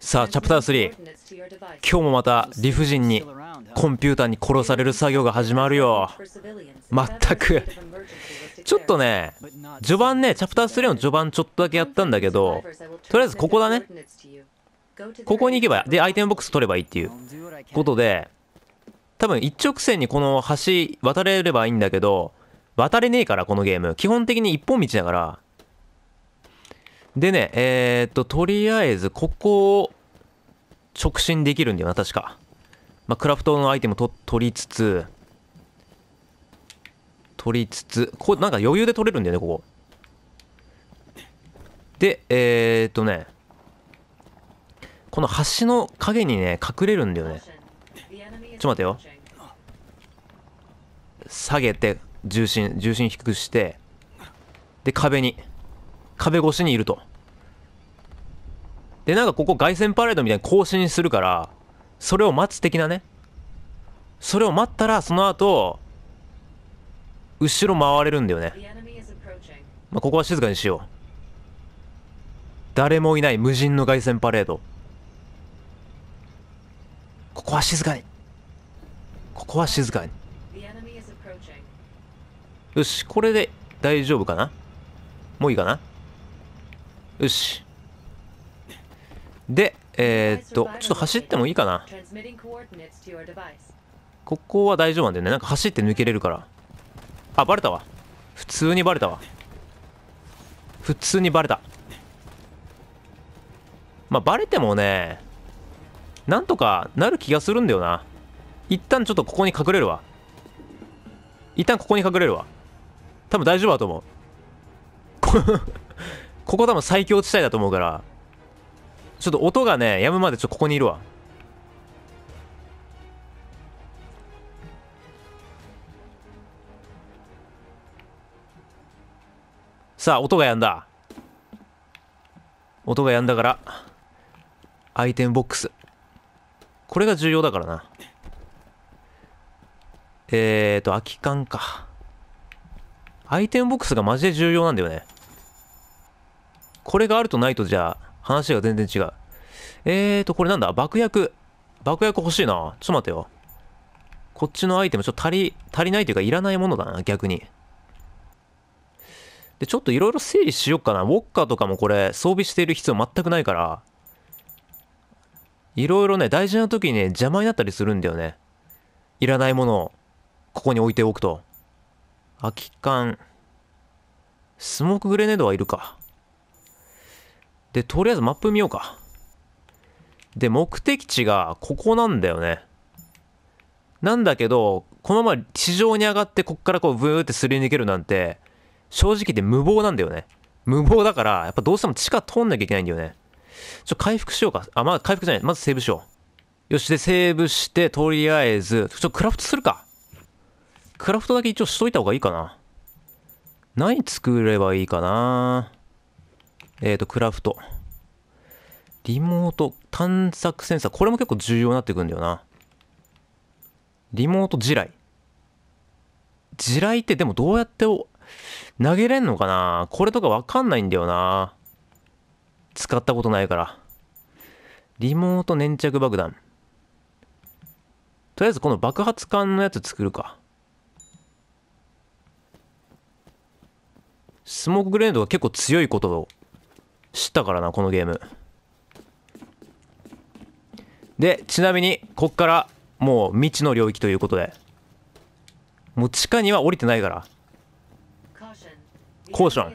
さあ、チャプター3。今日もまた理不尽にコンピューターに殺される作業が始まるよ。まったく。ちょっとね、序盤ね、チャプター3の序盤ちょっとだけやったんだけど、とりあえずここだね。ここに行けば、で、アイテムボックス取ればいいっていうことで、多分一直線にこの橋渡れればいいんだけど、渡れねえから、このゲーム。基本的に一本道だから、でね、えー、っと、とりあえず、ここを直進できるんだよな、確か。まあ、クラフトのアイテムと取りつつ、取りつつ、ここ、なんか余裕で取れるんだよね、ここ。で、えー、っとね、この橋の影にね、隠れるんだよね。ちょっと待ってよ。下げて、重心、重心低くして、で、壁に。壁越しにいると。で、なんかここ凱旋パレードみたいに更新するから、それを待つ的なね。それを待ったら、その後、後ろ回れるんだよね。まあ、ここは静かにしよう。誰もいない無人の凱旋パレード。ここは静かに。ここは静かに。よし、これで大丈夫かなもういいかなよしでえー、っとちょっと走ってもいいかなここは大丈夫なんだよねなんか走って抜けれるからあバレたわ普通にバレたわ普通にバレたまあバレてもねなんとかなる気がするんだよな一旦ちょっとここに隠れるわ一旦ここに隠れるわ多分大丈夫だと思うここ多分最強地帯だと思うからちょっと音がねやむまでちょっとここにいるわさあ音がやんだ音がやんだからアイテムボックスこれが重要だからなえーと空き缶かアイテムボックスがマジで重要なんだよねこれがあるとないとじゃあ、話が全然違う。えーと、これなんだ爆薬。爆薬欲しいな。ちょっと待ってよ。こっちのアイテムちょっと足り、足りないというかいらないものだな、逆に。で、ちょっといろいろ整理しようかな。ウォッカとかもこれ装備している必要全くないから、いろいろね、大事な時にね、邪魔になったりするんだよね。いらないものを、ここに置いておくと。空き缶。スモークグレネードはいるか。で、とりあえずマップ見ようか。で、目的地がここなんだよね。なんだけど、このまま地上に上がってこっからこうブーってすり抜けるなんて、正直で無謀なんだよね。無謀だから、やっぱどうしても地下通んなきゃいけないんだよね。ちょ、回復しようか。あ、まだ、あ、回復じゃない。まずセーブしよう。よし、で、セーブして、とりあえず、ちょ、クラフトするか。クラフトだけ一応しといた方がいいかな。何作ればいいかな。えっ、ー、と、クラフト。リモート探索センサー。これも結構重要になってくるんだよな。リモート地雷。地雷ってでもどうやって投げれんのかなこれとかわかんないんだよな。使ったことないから。リモート粘着爆弾。とりあえずこの爆発管のやつ作るか。スモークグレードが結構強いことを知ったからなこのゲームでちなみにこっからもう未知の領域ということでもう地下には降りてないからコーション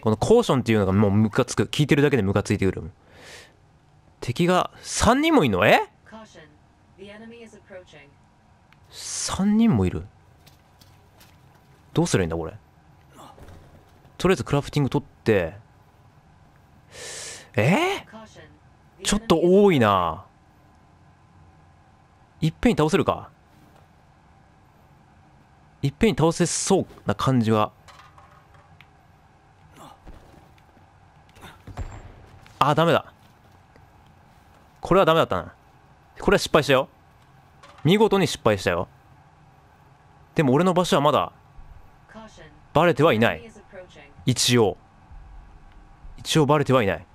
このコーションっていうのがもうムカつく聞いてるだけでムカついてくる敵が3人もいるのえ3人もいるどうすりゃいいんだこれとりあえずクラフティング取ってえー、ちょっと多いないっぺんに倒せるかいっぺんに倒せそうな感じはあダメだこれはダメだったなこれは失敗したよ見事に失敗したよでも俺の場所はまだバレてはいない一応一応バレてはいない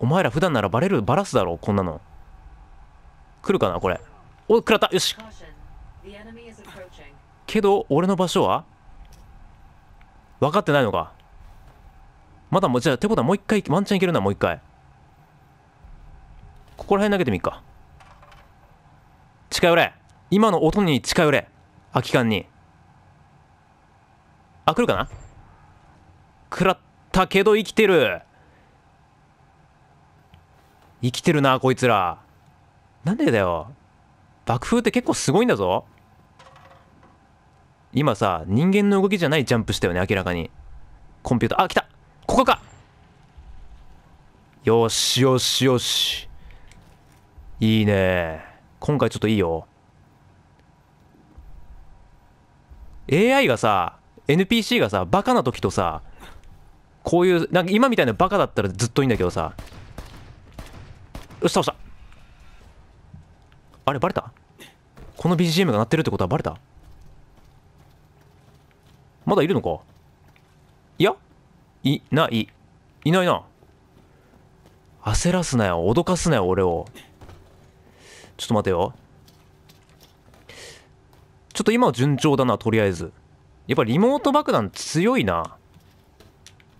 お前ら普段ならバレる、バラすだろ、こんなの。来るかな、これ。お、食らったよしけど、俺の場所は分かってないのか。まだもう、じゃあ、ってことはもう一回、ワンチャンいけるな、もう一回。ここら辺投げてみっか。近寄れ今の音に近寄れ空き缶に。あ、来るかな食らったけど生きてる生きてるな、こいつら。なんでだよ。爆風って結構すごいんだぞ。今さ、人間の動きじゃないジャンプしたよね、明らかに。コンピューター、あ、来たここかよしよしよし。いいね今回ちょっといいよ。AI がさ、NPC がさ、バカな時とさ、こういう、なんか今みたいなバカだったらずっといいんだけどさ、よし倒したあれバレたこの BGM が鳴ってるってことはバレたまだいるのかいやいないいないな焦らすなよ脅かすなよ俺をちょっと待てよちょっと今は順調だなとりあえずやっぱリモート爆弾強いな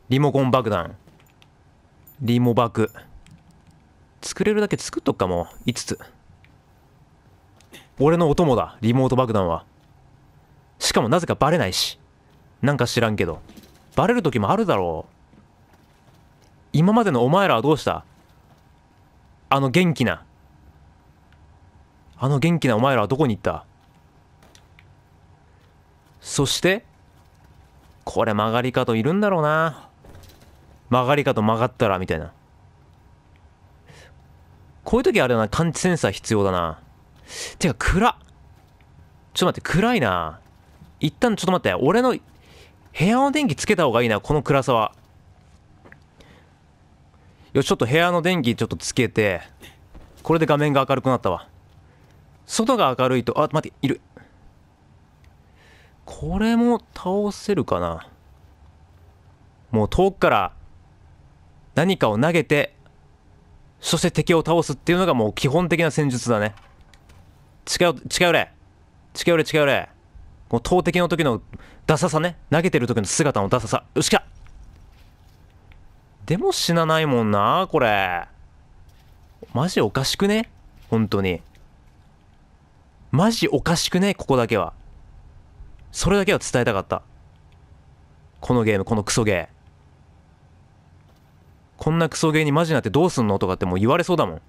リモコン爆弾リモ爆作れるだけ作っとくかも5つ俺のお供だリモート爆弾はしかもなぜかバレないしなんか知らんけどバレる時もあるだろう今までのお前らはどうしたあの元気なあの元気なお前らはどこに行ったそしてこれ曲がり角いるんだろうな曲がり角曲がったらみたいなこういう時あれだな、感知センサー必要だな。てか、暗っ。ちょっと待って、暗いな。一旦ちょっと待って、俺の部屋の電気つけた方がいいな、この暗さは。よし、ちょっと部屋の電気ちょっとつけて、これで画面が明るくなったわ。外が明るいと、あ、待って、いる。これも倒せるかな。もう遠くから何かを投げてそして敵を倒すっていうのがもう基本的な戦術だね。近寄、近寄れ近寄れ近寄れもう投擲の時のダサさね。投げてる時の姿のダサさ。よしか。たでも死なないもんな、これ。マジおかしくね本当に。マジおかしくねここだけは。それだけは伝えたかった。このゲーム、このクソゲー。こんなクソゲーにマジになってどうすんのとかってもう言われそうだもん。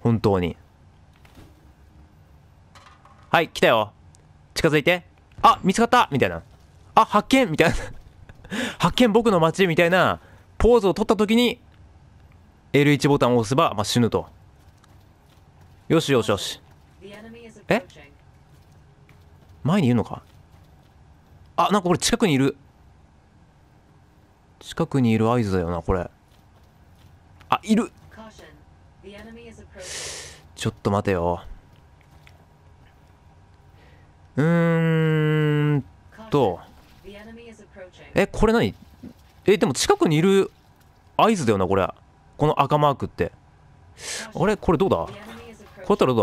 本当に。はい、来たよ。近づいて。あ、見つかったみたいな。あ、発見みたいな。発見僕の街みたいなポーズを取った時に、L1 ボタンを押せば、まあ、死ぬと。よしよしよし。え前にいるのかあ、なんかこれ近くにいる。近くにいる合図だよな、これ。あいるちょっと待てようーんとえこれ何えでも近くにいる合図だよなこれこの赤マークってあれこれどうだこうやったらどう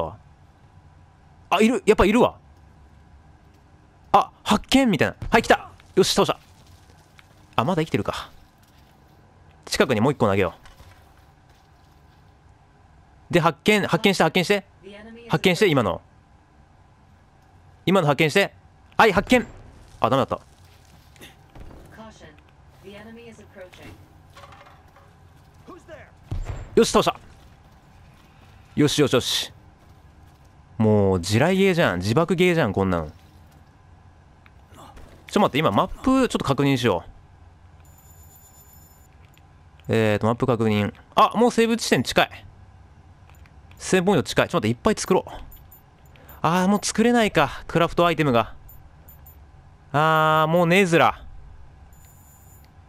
だあいるやっぱいるわあ発見みたいなはい来たよし倒したあまだ生きてるか近くにもう一個投げようで、発見、発見して、発見して。発見して、今の。今の発見して。はい、発見あ、ダメだった。よし、倒したよしよしよし。もう、地雷ゲーじゃん。自爆ゲーじゃん、こんなん。ちょっと待って、今、マップ、ちょっと確認しよう。えーと、マップ確認。あ、もうセーブ地点近い。1000ポイント近い。ちょっと待って、いっぱい作ろう。ああもう作れないか。クラフトアイテムが。ああもうねえずら。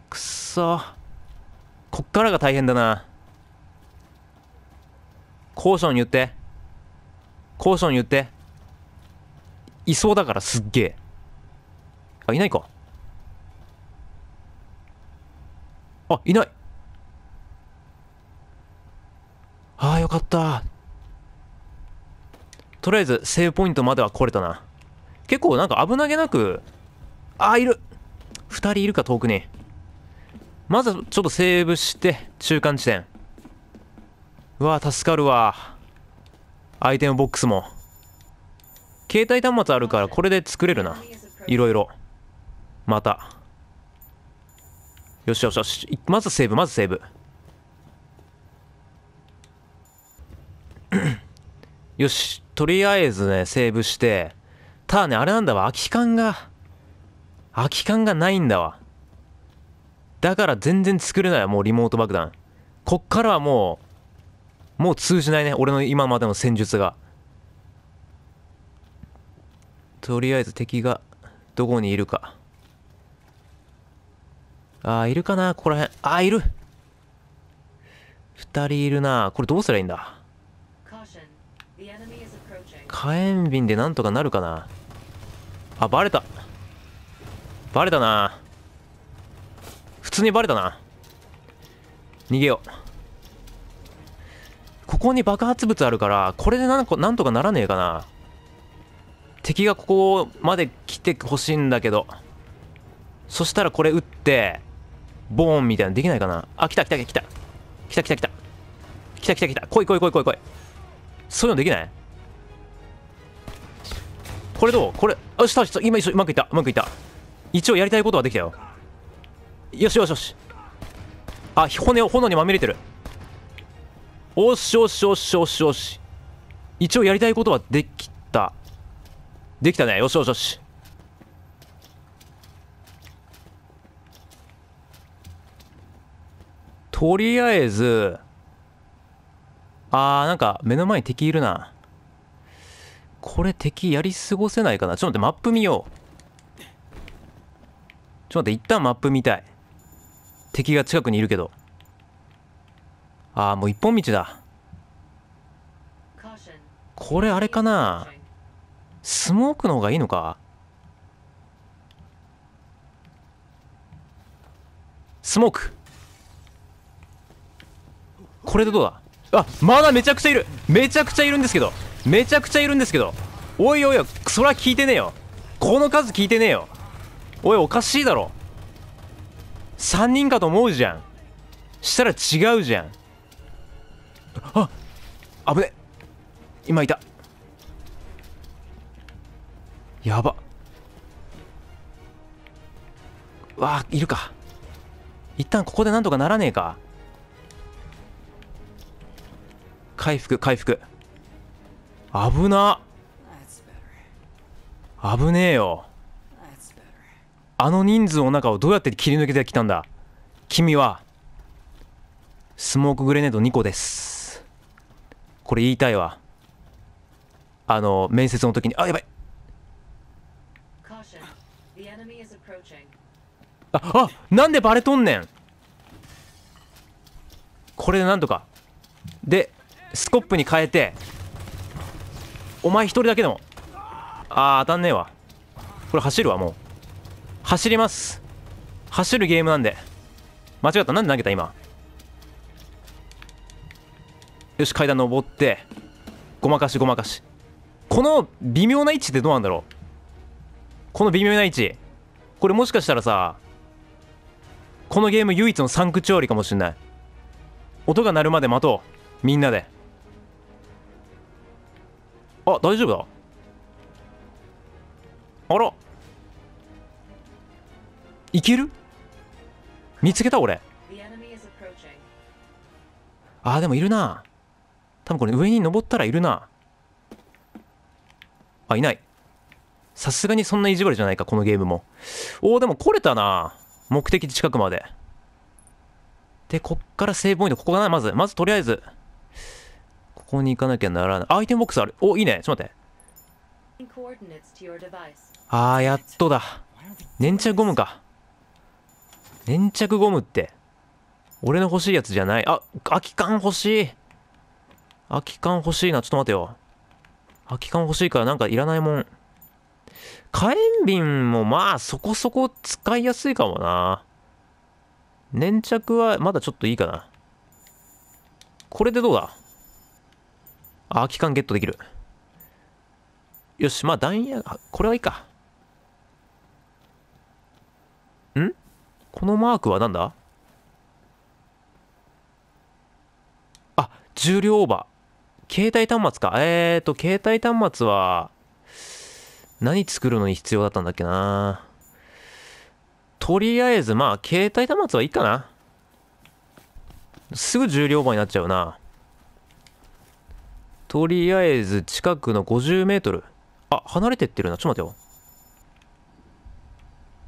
くっそこっからが大変だな。高所に言って。高所に言って。いそうだからすっげえ。あ、いないか。あ、いない。ああ、よかった。とりあえずセーブポイントまでは来れたな結構なんか危なげなくあーいる2人いるか遠くにまずちょっとセーブして中間地点うわ助かるわアイテムボックスも携帯端末あるからこれで作れるないろいろまたよしよしよしまずセーブまずセーブよし、とりあえずね、セーブして、ただね、あれなんだわ、空き缶が、空き缶がないんだわ。だから全然作れないわ、もうリモート爆弾。こっからはもう、もう通じないね、俺の今までの戦術が。とりあえず敵が、どこにいるか。あー、いるかなここら辺。あー、いる二人いるなこれどうすればいいんだ火炎瓶でなんとかなるかなあバレたバレたな普通にバレたな逃げようここに爆発物あるからこれでなんなんとかならねえかな敵がここまで来てほしいんだけどそしたらこれ撃ってボーンみたいなできないかなあ来た来た来た来た来た来た来た来た来た来た来た来い来い来い来い来いそういうのできないこれどうこれよし倒した今一緒うまくいったうまくいった一応やりたいことはできたよよしよしよしあ骨を炎にまみれてるおしおしおしおしおし一応やりたいことはできたできたねよしよしよしとりあえずあー、なんか目の前に敵いるな。これ敵やり過ごせないかな。ちょっと待って、マップ見よう。ちょっと待って、一旦マップ見たい。敵が近くにいるけど。ああ、もう一本道だ。これあれかなスモークの方がいいのかスモークこれでどうだあまだめちゃくちゃいるめちゃくちゃいるんですけどめちゃくちゃいるんですけどおいおいおいそ聞いてねえよこの数聞いてねえよおいおかしいだろ3人かと思うじゃんしたら違うじゃんあ危ね今いたやばわあいるか一旦ここでなんとかならねえか回復回復危な危ねえよあの人数の中をどうやって切り抜けてきたんだ君はスモークグレネード2個ですこれ言いたいわあの面接の時にあやばいああなんでバレとんねんこれでなんとかでスコップに変えてお前一人だけでもあー当たんねえわこれ走るわもう走ります走るゲームなんで間違ったなんで投げた今よし階段登ってごまかしごまかしこの微妙な位置ってどうなんだろうこの微妙な位置これもしかしたらさこのゲーム唯一のサンクチュアリかもしんない音が鳴るまで待とうみんなであ大丈夫だあらいける見つけた俺あーでもいるな多分これ上に登ったらいるなあいないさすがにそんな意地悪じゃないかこのゲームもおおでも来れたな目的地近くまででこっからセーブポイントここがなまずまずとりあえずこに行かなきゃならない。アイテムボックスある。お、いいね。ちょっと待って。ああやっとだ。粘着ゴムか。粘着ゴムって。俺の欲しいやつじゃない。あ、空き缶欲しい。空き缶欲しいな。ちょっと待てよ。空き缶欲しいからなんかいらないもん。火炎瓶もまあそこそこ使いやすいかもな。粘着はまだちょっといいかな。これでどうだ空き缶ゲットできる。よし、まあ、弾薬、これはいいか。んこのマークは何だあ、重量オーバー。携帯端末か。えーと、携帯端末は、何作るのに必要だったんだっけなとりあえず、まあ、携帯端末はいいかな。すぐ重量オーバーになっちゃうな。とりあえず近くの50メートル。あ、離れてってるな。ちょっと待って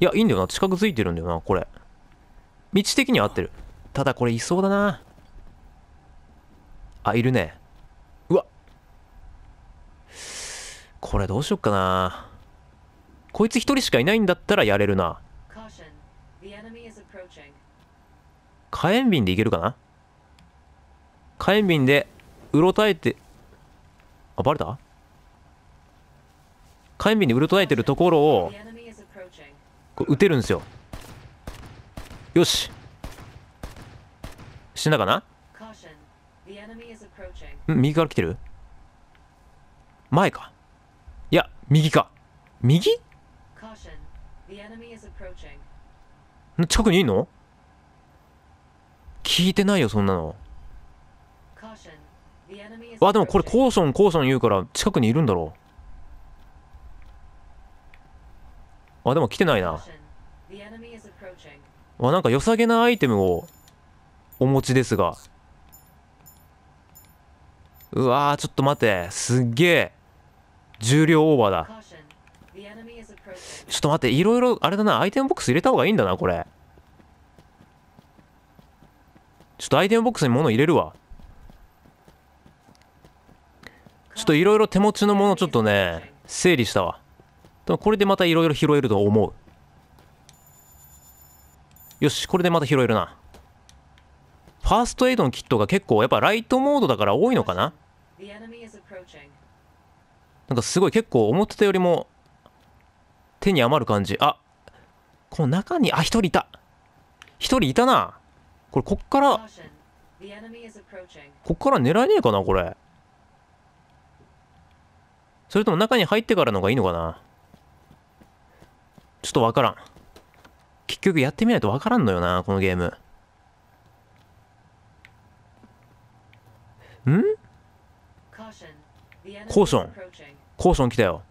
よ。いや、いいんだよな。近くついてるんだよな、これ。道的には合ってる。ただこれいそうだな。あ、いるね。うわ。これどうしよっかな。こいつ一人しかいないんだったらやれるな。火炎瓶でいけるかな火炎瓶でうろたえてあ、バレた火炎瓶にうろとえてるところを、こう撃てるんですよ。よし。死んだかなうん右から来てる前か。いや、右か。右近くにいんの聞いてないよ、そんなの。わでもこれコーションコーション言うから近くにいるんだろうあでも来てないなわなんか良さげなアイテムをお持ちですがうわちょっと待ってすっげえ重量オーバーだちょっと待っていろいろあれだなアイテムボックス入れた方がいいんだなこれちょっとアイテムボックスに物入れるわちょっといろいろ手持ちのものちょっとね、整理したわ。これでまたいろいろ拾えると思う。よし、これでまた拾えるな。ファーストエイドのキットが結構やっぱライトモードだから多いのかななんかすごい結構思ってたよりも手に余る感じ。あ、この中に、あ、一人いた。一人いたな。これこっから、こっから狙えねえかな、これ。それとも中に入ってからの方がいいのかなちょっとわからん。結局やってみないとわからんのよな、このゲーム。んコーション。コーション来たよ。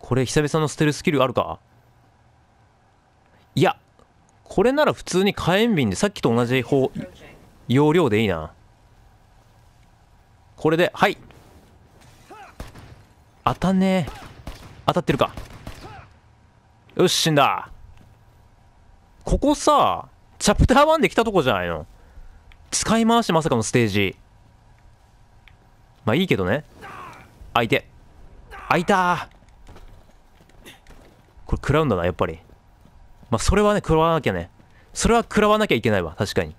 これ久々の捨てるスキルあるかいや、これなら普通に火炎瓶でさっきと同じ方、容量でいいな。これではい当たんね当たってるかよし死んだここさチャプター1で来たとこじゃないの使い回してまさかのステージまあいいけどね開いて開いたこれ食らうんだなやっぱりまあそれはね食らわなきゃねそれは食らわなきゃいけないわ確かに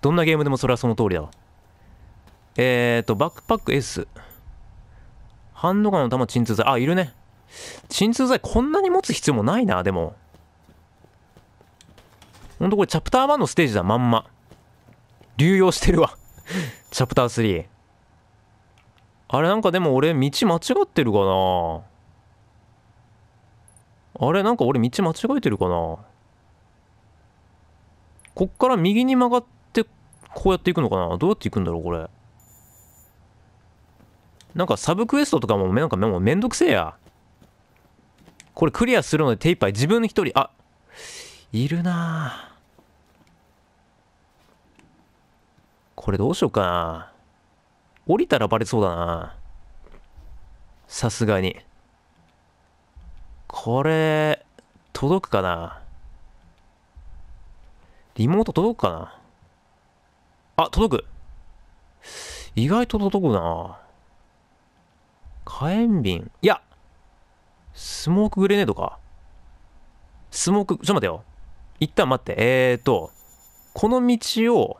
どんなゲームでもそれはその通りだわえっ、ー、と、バックパック S。ハンドガンの弾、鎮痛剤。あ、いるね。鎮痛剤こんなに持つ必要もないな、でも。ほんとこれチャプター1のステージだ、まんま。流用してるわ チャプター3。あれなんかでも俺道間違ってるかなあれなんか俺道間違えてるかなこっから右に曲がってこうやっていくのかなどうやっていくんだろうこれ。なんかサブクエストとかもなんかもめんどくせえや。これクリアするので手一杯自分一人、あ、いるなこれどうしようかな降りたらバレそうだなさすがに。これ、届くかなリモート届くかなあ、届く意外と届くな火炎瓶。いや、スモークグレネードか。スモーク、ちょっと待てよ。一旦待って。えーと、この道を、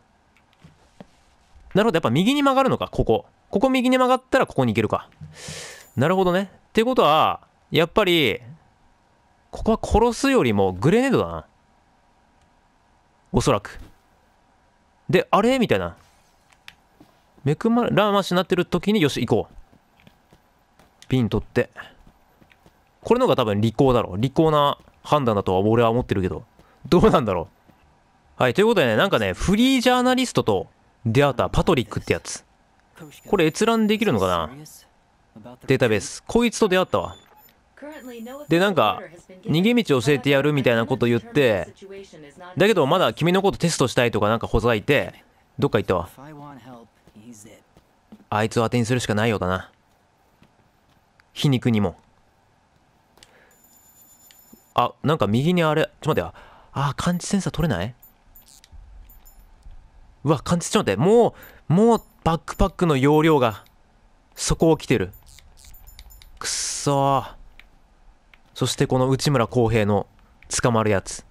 なるほど。やっぱ右に曲がるのか、ここ。ここ右に曲がったらここに行けるか。なるほどね。ってことは、やっぱり、ここは殺すよりもグレネードだな。おそらく。で、あれみたいな。めくまらましになってる時に、よし、行こう。ピン取って。これの方が多分利口だろう。利口な判断だとは俺は思ってるけど。どうなんだろう。はい、ということでね、なんかね、フリージャーナリストと出会ったパトリックってやつ。これ閲覧できるのかなデータベース。こいつと出会ったわ。で、なんか、逃げ道教えてやるみたいなこと言って、だけどまだ君のことテストしたいとかなんかほざいて、どっか行ったわ。あいつを当てにするしかないようだな。皮肉にもあなんか右にあれちょっと待ってあ感知センサー取れないうわ感知ちょっと待ってもうもうバックパックの容量がそこを来てるくっそそしてこの内村航平の捕まるやつ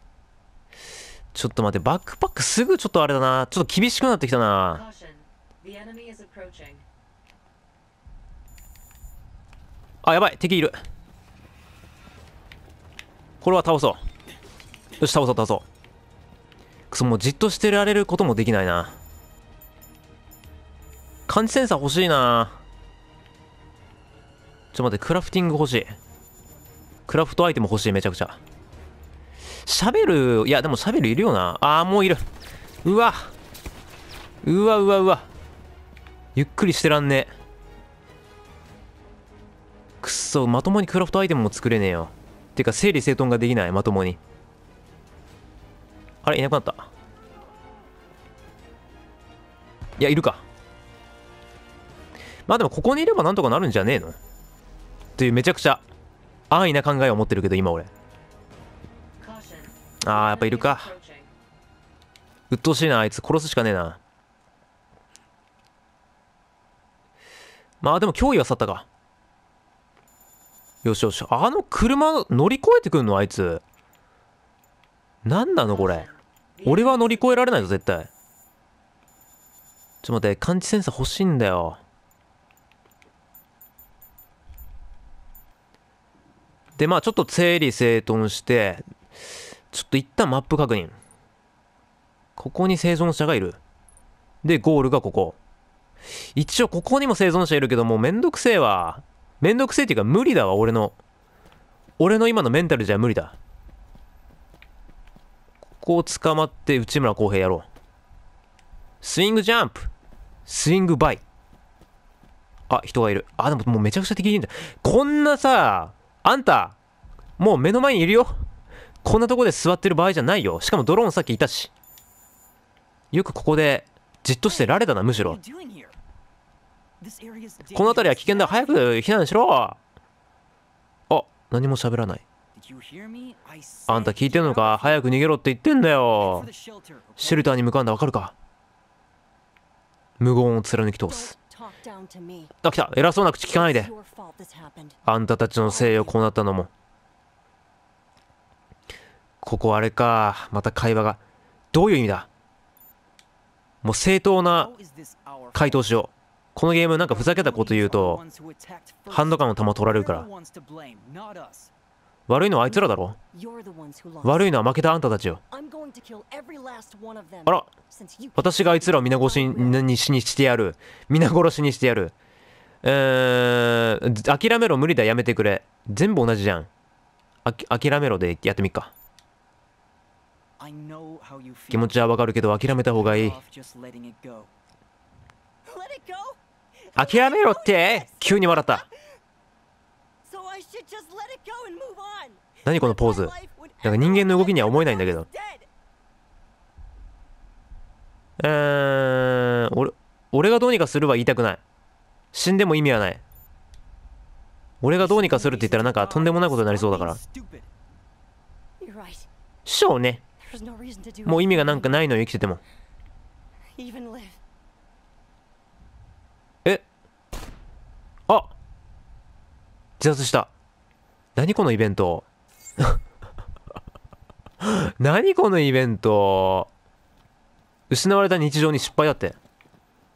ちょっと待ってバックパックすぐちょっとあれだなちょっと厳しくなってきたなあやばい敵いるこれは倒そうよし倒そう倒そうくそもうじっとしてられることもできないな感知センサー欲しいなちょ待ってクラフティング欲しいクラフトアイテム欲しいめちゃくちゃしゃべるいやでもしゃべるいるよなあーもういるうわうわうわうわゆっくりしてらんねえくそまともにクラフトアイテムも作れねえよてか整理整頓ができないまともにあれいなくなったいやいるかまあでもここにいればなんとかなるんじゃねえのというめちゃくちゃ安易な考えを持ってるけど今俺ああやっぱいるか鬱陶しいなあいつ殺すしかねえなまあでも脅威は去ったかよしよし。あの車乗り越えてくんのあいつ。何なのこれ。俺は乗り越えられないぞ、絶対。ちょっと待って、感知センサー欲しいんだよ。で、まあちょっと整理整頓して、ちょっと一旦マップ確認。ここに生存者がいる。で、ゴールがここ。一応ここにも生存者いるけど、もうめんどくせえわ。めんどくせえっていうか無理だわ、俺の。俺の今のメンタルじゃ無理だ。ここを捕まって内村航平やろう。スイングジャンプ。スイングバイ。あ、人がいる。あ、でももうめちゃくちゃ敵いるんだ。こんなさ、あんた、もう目の前にいるよ。こんなとこで座ってる場合じゃないよ。しかもドローンさっきいたし。よくここで、じっとしてられたな、むしろ。この辺りは危険だ早く避難しろあ何も喋らないあんた聞いてんのか早く逃げろって言ってんだよシェルターに向かうんだわかるか無言を貫き通すあ来た偉そうな口聞かないであんたたちのせいよこうなったのもここあれかまた会話がどういう意味だもう正当な回答しようこのゲームなんかふざけたこと言うとハンドガンの弾取られるから悪いのはあいつらだろ悪いのは負けたあんたたちよあら私があいつらを皆殺しにしてやる皆殺しにしてやるえー、諦めろ無理だやめてくれ全部同じじゃんあき諦めろでやってみっか気持ちはわかるけど諦めた方がいい諦めろって急に笑った何このポーズなんか人間の動きには思えないんだけどうん俺俺がどうにかするは言いたくない死んでも意味はない俺がどうにかするって言ったらなんかとんでもないことになりそうだからそうねもう意味がなんかないのよ生きててもあ自殺した。何このイベント 何このイベント失われた日常に失敗だって。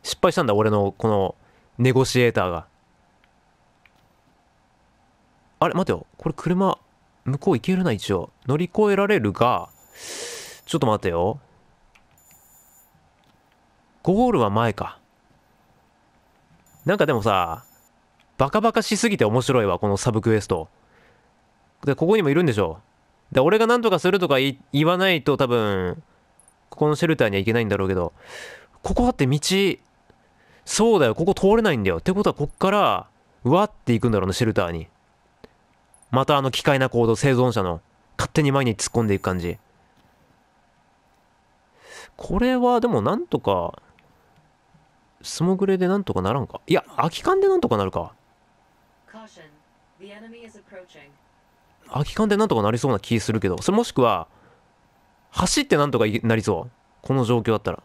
失敗したんだ、俺のこのネゴシエーターが。あれ、待てよ。これ車、向こう行けるな、一応。乗り越えられるが、ちょっと待てよ。ゴールは前か。なんかでもさ、バカバカしすぎて面白いわ、このサブクエスト。で、ここにもいるんでしょで、俺が何とかするとか言わないと多分、ここのシェルターには行けないんだろうけど、ここだって道、そうだよ、ここ通れないんだよ。ってことは、こっから、うわって行くんだろうな、シェルターに。またあの、機械な行動、生存者の、勝手に前に突っ込んでいく感じ。これは、でも、なんとか、スモグレでなんとかならんか。いや、空き缶でなんとかなるか。空き缶でなんとかなりそうな気するけどそれもしくは走ってなんとかなりそうこの状況だったら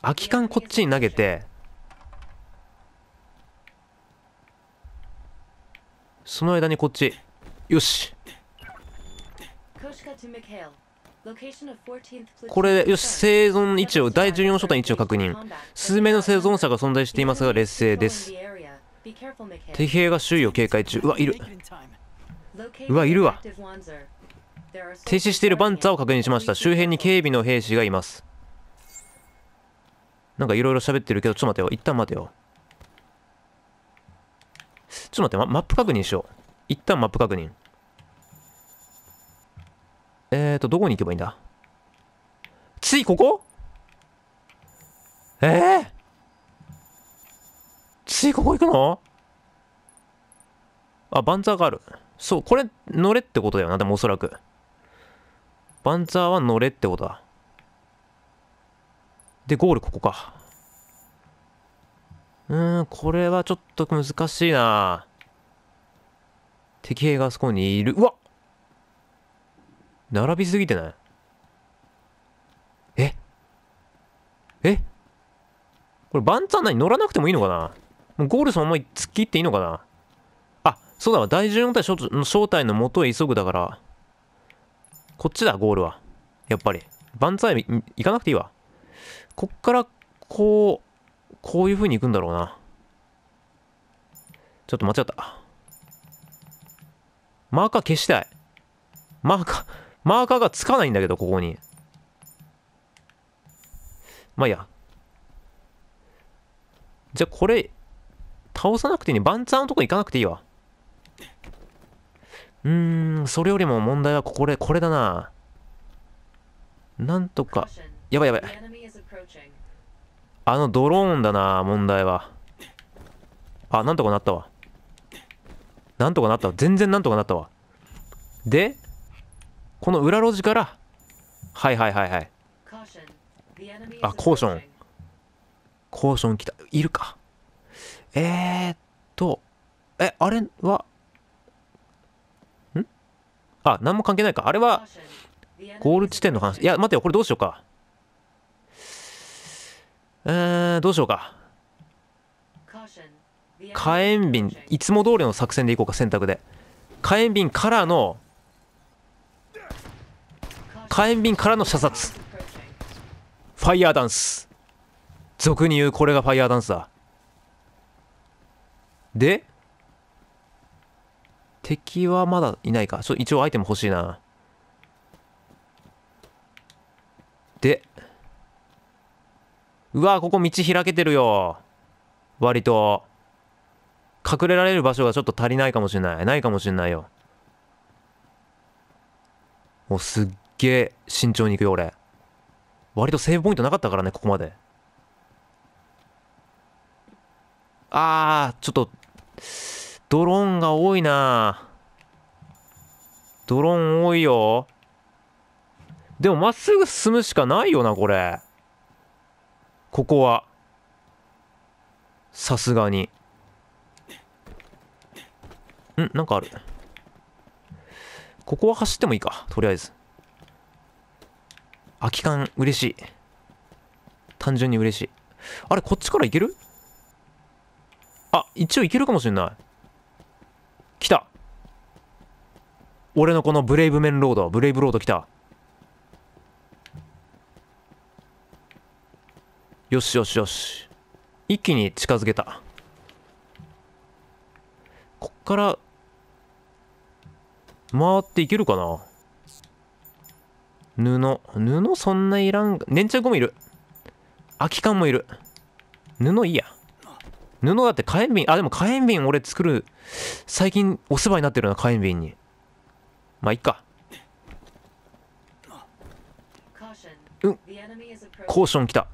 空き缶こっちに投げてその間にこっちよしこれよし生存位置を第14章店位置を確認数名の生存者が存在していますが劣勢です敵兵が周囲を警戒中うわいるうわいるわ停止しているバンツァーを確認しました周辺に警備の兵士がいますなんかいろいろ喋ってるけどちょっと待てよ一旦待てよちょっと待って、ま、マップ確認しよう一旦マップ確認えーと、どこに行けばいいんだついここえー、ついここ行くのあ、バンザーがある。そう、これ、乗れってことだよな、でもおそらく。バンザーは乗れってことだ。で、ゴールここか。うーん、これはちょっと難しいな敵兵があそこにいる。うわっ並びすぎてないええこれバンツァンに乗らなくてもいいのかなもうゴールそのまま突っ切っていいのかなあ、そうだわ。第14体の正体の元へ急ぐだから。こっちだ、ゴールは。やっぱり。バンツ万歳行かなくていいわ。こっから、こう、こういう風に行くんだろうな。ちょっと間違った。マーカー消したい。マーカーマーカーがつかないんだけど、ここに。まあ、いいや。じゃあこれ、倒さなくていいね。バンツァーのとこ行かなくていいわ。うーん、それよりも問題はこれ、これだな。なんとか。やばいやばい。あのドローンだな、問題は。あ、なんとかなったわ。なんとかなったわ。全然なんとかなったわ。で、この裏路地からはいはいはいはいあコーションコーション来たいるかえー、っとえあれはんあ何も関係ないかあれはゴール地点の話いや待てよこれどうしようかえー、どうしようか火炎瓶いつも通りの作戦でいこうか選択で火炎瓶からの火炎瓶からの射殺ファイヤーダンス俗に言うこれがファイヤーダンスだで敵はまだいないかちょ一応アイテム欲しいなでうわここ道開けてるよ割と隠れられる場所がちょっと足りないかもしれないないかもしれないよおすっげえ慎重に行くよ俺割とセーブポイントなかったからねここまであちょっとドローンが多いなドローン多いよでもまっすぐ進むしかないよなこれここはさすがにんなんかあるここは走ってもいいかとりあえず空き缶嬉しい。単純に嬉しい。あれ、こっちからいけるあ、一応いけるかもしれない。来た俺のこのブレイブメンロード、ブレイブロード来た。よしよしよし。一気に近づけた。こっから、回っていけるかな布。布そんないらん。粘着ゴムいる。空き缶もいる。布いいや。布だって火炎瓶。あ、でも火炎瓶俺作る。最近お世話になってるな、火炎瓶に。まあ、いっか。うん。コーション来た。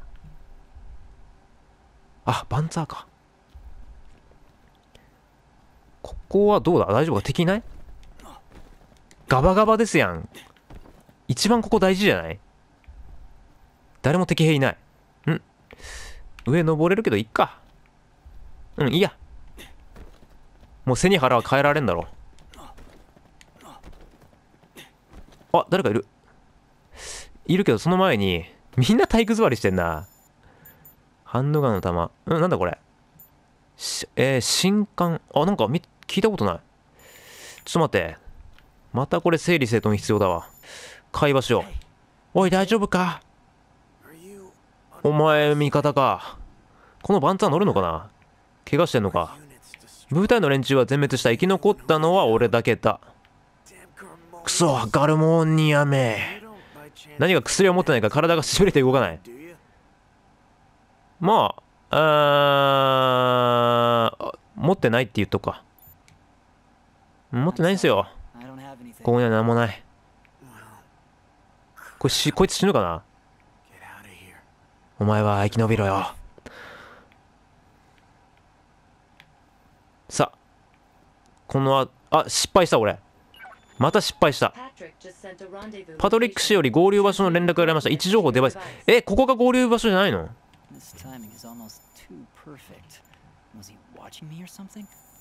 あ、バンツァーか。ここはどうだ大丈夫か敵いないガバガバですやん。一番ここ大事じゃない誰も敵兵いない。ん上登れるけど、いっか。うん、いいや。もう背に腹は変えられんだろあ、誰かいる。いるけど、その前に、みんな体育座りしてんな。ハンドガンの弾。うん、なんだこれ。えー、新刊。あ、なんかみ、聞いたことない。ちょっと待って。またこれ整理整頓必要だわ。会話しよう。おい、大丈夫かお前、味方か。このバンツァー乗るのかな怪我してんのか部隊の連中は全滅した生き残ったのは俺だけだクソガルモニアめ何か薬を持ってないか体がしびれて動かないまああ持ってないって言っとくか持ってないんすよここには何もないこれし、こいつ死ぬかなお前は生き延びろよ。さあ。このあ、あ、失敗した俺。また失敗した。パトリック氏より合流場所の連絡が得られました。位置情報デバイス。え、ここが合流場所じゃないの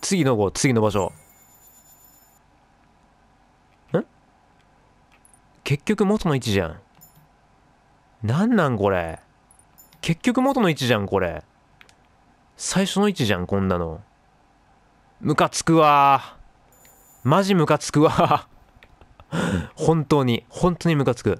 次の号、次の場所。結局元の位置じゃん。なんなんこれ。結局元の位置じゃん、これ。最初の位置じゃん、こんなの。ムカつくわマジムカつくわ本当に、本当にムカつく。